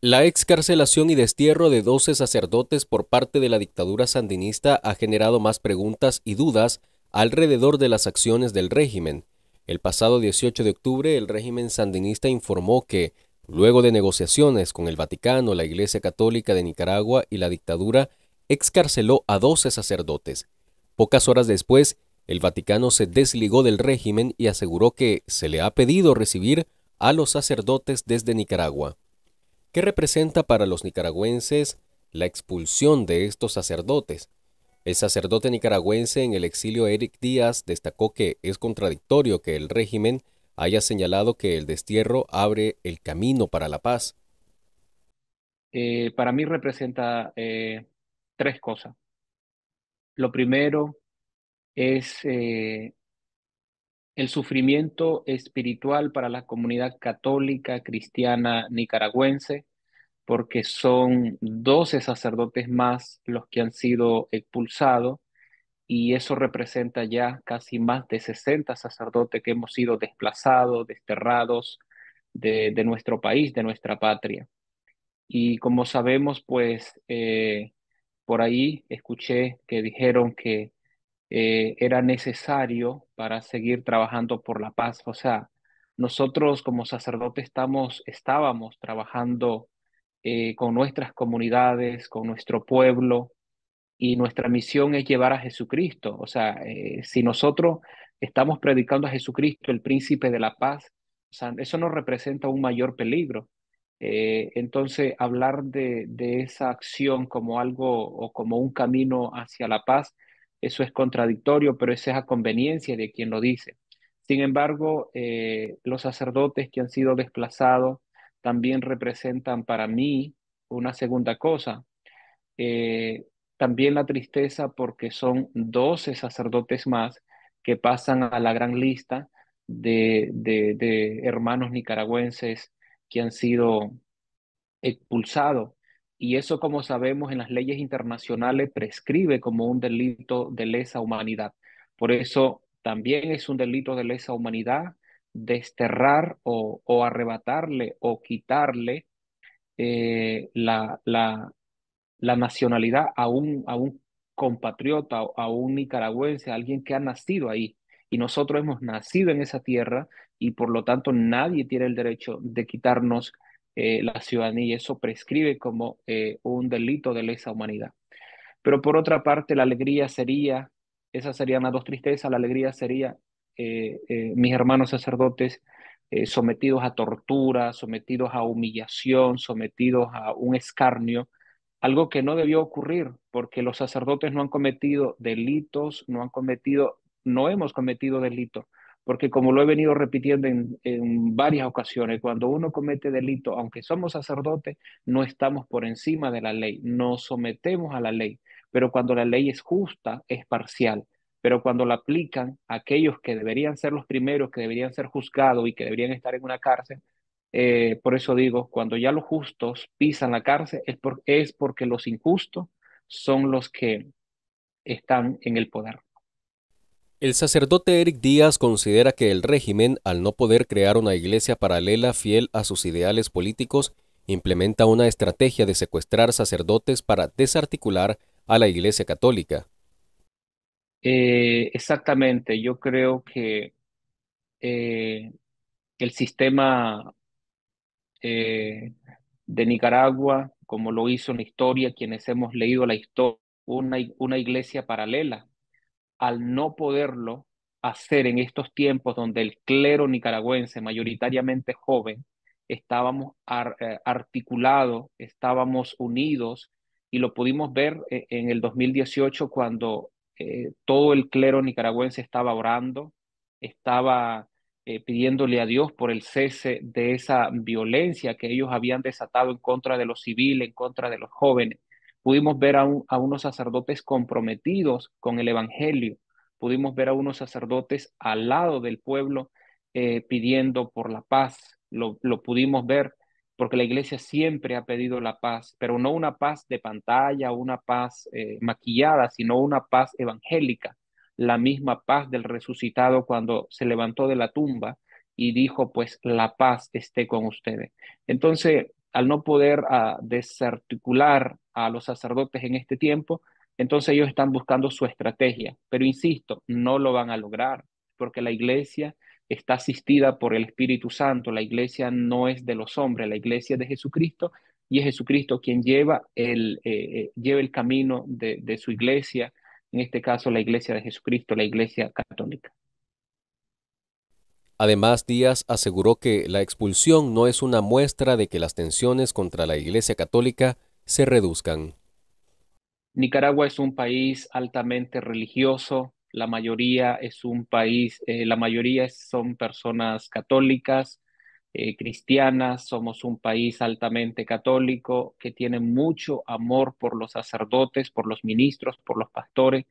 La excarcelación y destierro de 12 sacerdotes por parte de la dictadura sandinista ha generado más preguntas y dudas alrededor de las acciones del régimen. El pasado 18 de octubre, el régimen sandinista informó que, luego de negociaciones con el Vaticano, la Iglesia Católica de Nicaragua y la dictadura, excarceló a 12 sacerdotes. Pocas horas después, el Vaticano se desligó del régimen y aseguró que se le ha pedido recibir a los sacerdotes desde Nicaragua. ¿Qué representa para los nicaragüenses la expulsión de estos sacerdotes? El sacerdote nicaragüense en el exilio Eric Díaz destacó que es contradictorio que el régimen haya señalado que el destierro abre el camino para la paz. Eh, para mí representa eh, tres cosas. Lo primero es eh, el sufrimiento espiritual para la comunidad católica cristiana nicaragüense porque son 12 sacerdotes más los que han sido expulsados y eso representa ya casi más de 60 sacerdotes que hemos sido desplazados, desterrados de, nuestro país, de nuestra patria. Y como sabemos, pues eh, por ahí escuché que dijeron que eh, era necesario para seguir trabajando por la paz. O sea, nosotros como sacerdotes estamos, estábamos trabajando eh, con nuestras comunidades, con nuestro pueblo, y nuestra misión es llevar a Jesucristo. O sea, eh, si nosotros estamos predicando a Jesucristo, el príncipe de la paz, o sea, eso nos representa un mayor peligro. Eh, entonces, hablar de, esa acción como algo o como un camino hacia la paz, eso es contradictorio, pero esa es a conveniencia de quien lo dice. Sin embargo, los sacerdotes que han sido desplazados también representan para mí una segunda cosa. Eh, también la tristeza porque son 12 sacerdotes más que pasan a la gran lista de, de hermanos nicaragüenses que han sido expulsados. Y eso, como sabemos, en las leyes internacionales prescribe como un delito de lesa humanidad. Por eso también es un delito de lesa humanidad desterrar o, arrebatarle o quitarle eh, la, la, la, nacionalidad a un, a un compatriota, a un nicaragüense, a alguien que ha nacido ahí. Y nosotros hemos nacido en esa tierra y por lo tanto nadie tiene el derecho de quitarnos eh, la ciudadanía. Eso prescribe como eh, un delito de lesa humanidad. Pero por otra parte, la alegría sería, esa serían una dos tristezas, la alegría sería eh, eh, mis hermanos sacerdotes eh, sometidos a tortura, sometidos a humillación, sometidos a un escarnio, algo que no debió ocurrir, porque los sacerdotes no han cometido delitos, no han cometido, no hemos cometido delito porque como lo he venido repitiendo en, varias ocasiones, cuando uno comete delito, aunque somos sacerdotes, no estamos por encima de la ley, nos sometemos a la ley, pero cuando la ley es justa, es parcial pero cuando la aplican aquellos que deberían ser los primeros, que deberían ser juzgados y que deberían estar en una cárcel, eh, por eso digo, cuando ya los justos pisan la cárcel es, es porque los injustos son los que están en el poder. El sacerdote Eric Díaz considera que el régimen, al no poder crear una iglesia paralela fiel a sus ideales políticos, implementa una estrategia de secuestrar sacerdotes para desarticular a la iglesia católica. Eh, exactamente, yo creo que eh, el sistema eh, de Nicaragua, como lo hizo en la historia, quienes hemos leído la historia, una, iglesia paralela, al no poderlo hacer en estos tiempos donde el clero nicaragüense, mayoritariamente joven, estábamos articulados, estábamos unidos y lo pudimos ver en el 2018 cuando eh, todo el clero nicaragüense estaba orando, estaba eh, pidiéndole a Dios por el cese de esa violencia que ellos habían desatado en contra de los civiles, en contra de los jóvenes. Pudimos ver a, unos sacerdotes comprometidos con el Evangelio, pudimos ver a unos sacerdotes al lado del pueblo eh, pidiendo por la paz, lo, lo pudimos ver porque la iglesia siempre ha pedido la paz, pero no una paz de pantalla, una paz eh, maquillada, sino una paz evangélica, la misma paz del resucitado cuando se levantó de la tumba y dijo, pues la paz esté con ustedes. Entonces, al no poder ah, desarticular a los sacerdotes en este tiempo, entonces ellos están buscando su estrategia, pero insisto, no lo van a lograr porque la iglesia está asistida por el Espíritu Santo, la iglesia no es de los hombres, la iglesia es de Jesucristo y es Jesucristo quien lleva el, eh, eh, lleva el camino de su iglesia, en este caso la iglesia de Jesucristo, la iglesia católica. Además, Díaz aseguró que la expulsión no es una muestra de que las tensiones contra la Iglesia Católica se reduzcan. Nicaragua es un país altamente religioso, la mayoría es un país, eh, la mayoría son personas católicas, eh, cristianas, somos un país altamente católico que tiene mucho amor por los sacerdotes, por los ministros, por los pastores,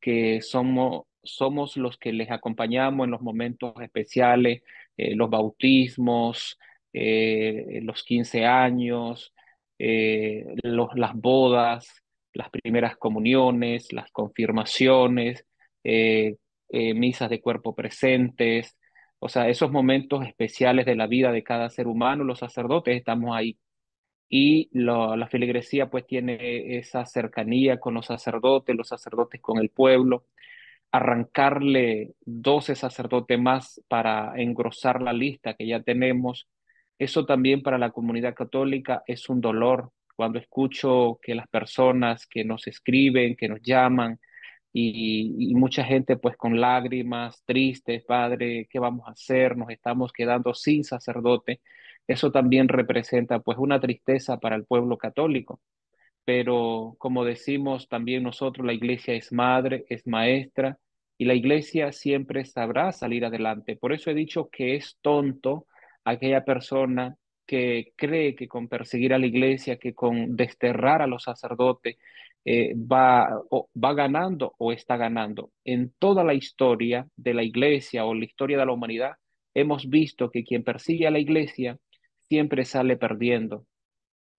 que somos, somos los que les acompañamos en los momentos especiales, eh, los bautismos, los 15 años, las bodas, las primeras comuniones, las confirmaciones, eh, eh, misas de cuerpo presentes, o sea, esos momentos especiales de la vida de cada ser humano, los sacerdotes estamos ahí. Y la filigresía pues tiene esa cercanía con los sacerdotes, los sacerdotes con el pueblo. Arrancarle 12 sacerdotes más para engrosar la lista que ya tenemos, eso también para la comunidad católica es un dolor. Cuando escucho que las personas que nos escriben, que nos llaman, y, mucha gente pues con lágrimas, tristes, Padre, ¿qué vamos a hacer? Nos estamos quedando sin sacerdote. Eso también representa pues una tristeza para el pueblo católico. Pero como decimos también nosotros, la iglesia es madre, es maestra y la iglesia siempre sabrá salir adelante. Por eso he dicho que es tonto aquella persona que cree que con perseguir a la iglesia, que con desterrar a los sacerdotes, eh, va, va ganando o está ganando. En toda la historia de la iglesia o la historia de la humanidad, hemos visto que quien persigue a la iglesia siempre sale perdiendo,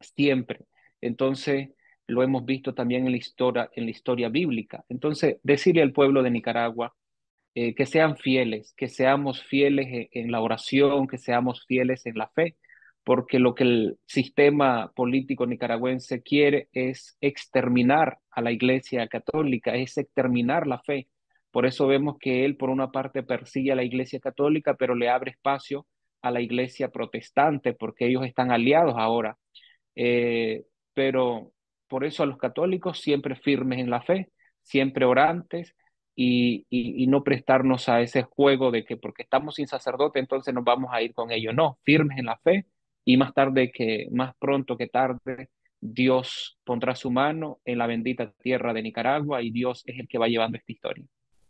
siempre. Entonces, lo hemos visto también en la historia, en la historia bíblica. Entonces, decirle al pueblo de Nicaragua eh, que sean fieles, que seamos fieles e, en la oración, que seamos fieles en la fe, porque lo que el sistema político nicaragüense quiere es exterminar a la Iglesia Católica, es exterminar la fe. Por eso vemos que él, por una parte, persigue a la Iglesia Católica, pero le abre espacio a la Iglesia Protestante, porque ellos están aliados ahora. Eh, pero por eso a los católicos siempre firmes en la fe, siempre orantes, y, no prestarnos a ese juego de que porque estamos sin sacerdote, entonces nos vamos a ir con ellos. No, firmes en la fe, y más tarde que, más pronto que tarde, Dios pondrá su mano en la bendita tierra de Nicaragua y Dios es el que va llevando esta historia.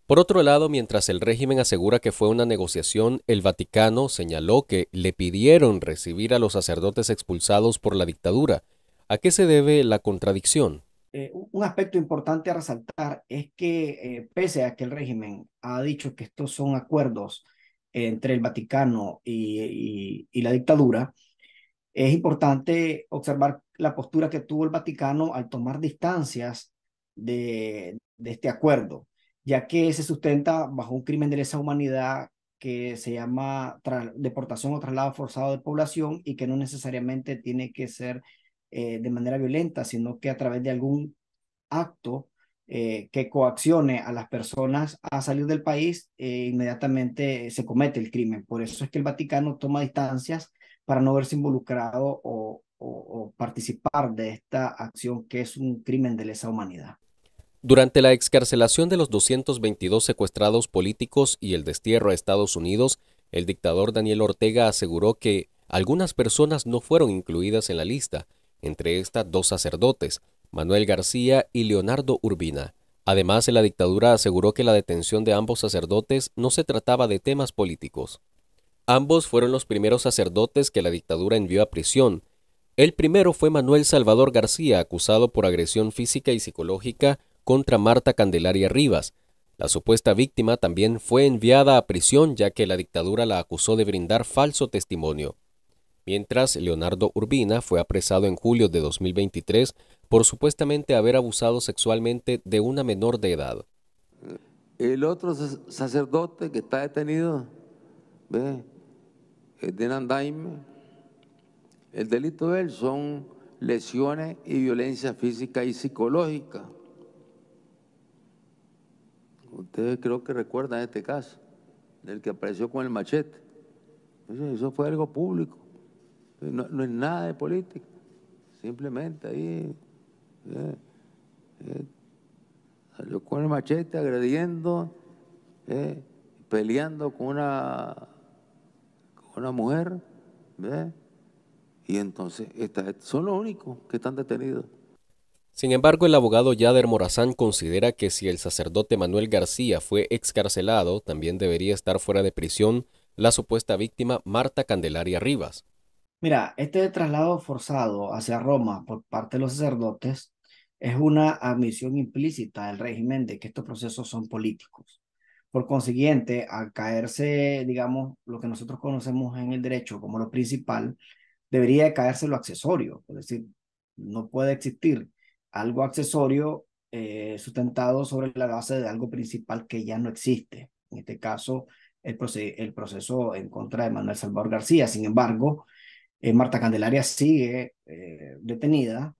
Por otro lado, mientras el régimen asegura que fue una negociación, el Vaticano señaló que le pidieron recibir a los sacerdotes expulsados por la dictadura. ¿A qué se debe la contradicción? Eh, un aspecto importante a resaltar es que eh, pese a que el régimen ha dicho que estos son acuerdos eh, entre el Vaticano y la dictadura, es importante observar la postura que tuvo el Vaticano al tomar distancias de, este acuerdo, ya que se sustenta bajo un crimen de lesa humanidad que se llama deportación o traslado forzado de población y que no necesariamente tiene que ser eh, de manera violenta, sino que a través de algún acto eh, que coaccione a las personas a salir del país, eh, inmediatamente se comete el crimen. Por eso es que el Vaticano toma distancias para no verse involucrado o, participar de esta acción que es un crimen de lesa humanidad. Durante la excarcelación de los 222 secuestrados políticos y el destierro a Estados Unidos, el dictador Daniel Ortega aseguró que algunas personas no fueron incluidas en la lista, entre estas dos sacerdotes, Manuel García y Leonardo Urbina. Además, la dictadura aseguró que la detención de ambos sacerdotes no se trataba de temas políticos. Ambos fueron los primeros sacerdotes que la dictadura envió a prisión. El primero fue Manuel Salvador García, acusado por agresión física y psicológica contra Marta Candelaria Rivas. La supuesta víctima también fue enviada a prisión ya que la dictadura la acusó de brindar falso testimonio. Mientras Leonardo Urbina fue apresado en julio de 2023 por supuestamente haber abusado sexualmente de una menor de edad. El otro sacerdote que está detenido, de Nandaime, el delito de él son lesiones y violencia física y psicológica. Ustedes creo que recuerdan este caso, del que apareció con el machete. Eso fue algo público. No, es nada de política. Simplemente ahí eh, eh, salió con el machete agrediendo, eh, peleando con una una mujer, ¿ves? Y entonces son los únicos que están detenidos. Sin embargo, el abogado Yader Morazán considera que si el sacerdote Manuel García fue excarcelado, también debería estar fuera de prisión la supuesta víctima Marta Candelaria Rivas. Mira, este traslado forzado hacia Roma por parte de los sacerdotes es una admisión implícita del régimen de que estos procesos son políticos. Por consiguiente, al caerse, digamos, lo que nosotros conocemos en el derecho como lo principal, debería de caerse lo accesorio. Es decir, no puede existir algo accesorio eh, sustentado sobre la base de algo principal que ya no existe. En este caso, el, proceso, en contra de Manuel Salvador García. Sin embargo, eh, Marta Candelaria sigue eh, detenida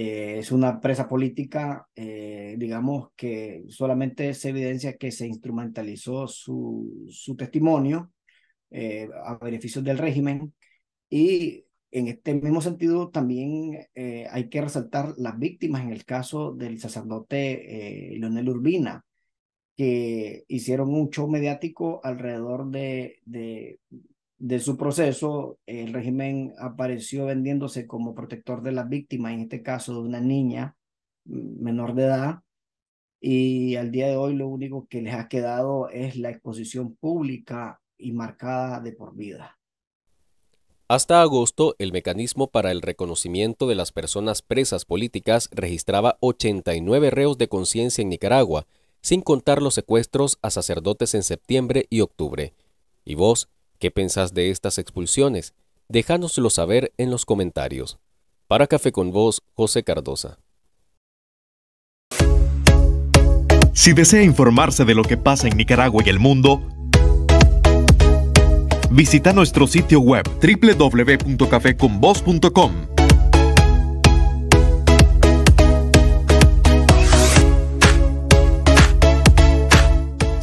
eh, es una presa política, eh, digamos que solamente se evidencia que se instrumentalizó su, su testimonio eh, a beneficio del régimen y en este mismo sentido también hay que resaltar las víctimas en el caso del sacerdote Leonel Urbina que hicieron un show mediático alrededor de, de de su proceso, el régimen apareció vendiéndose como protector de la víctima, en este caso de una niña mm, menor de edad, y al día de hoy lo único que les ha quedado es la exposición pública y marcada de por vida. Hasta agosto, el mecanismo para el reconocimiento de las personas presas políticas registraba 89 reos de conciencia en Nicaragua, sin contar los secuestros a sacerdotes en septiembre y octubre. Y vos, ¿Qué pensás de estas expulsiones? Déjanoslo saber en los comentarios. Para Café con Vos, José Cardosa. Si desea informarse de lo que pasa en Nicaragua y el mundo, visita nuestro sitio web www.cafeconvoz.com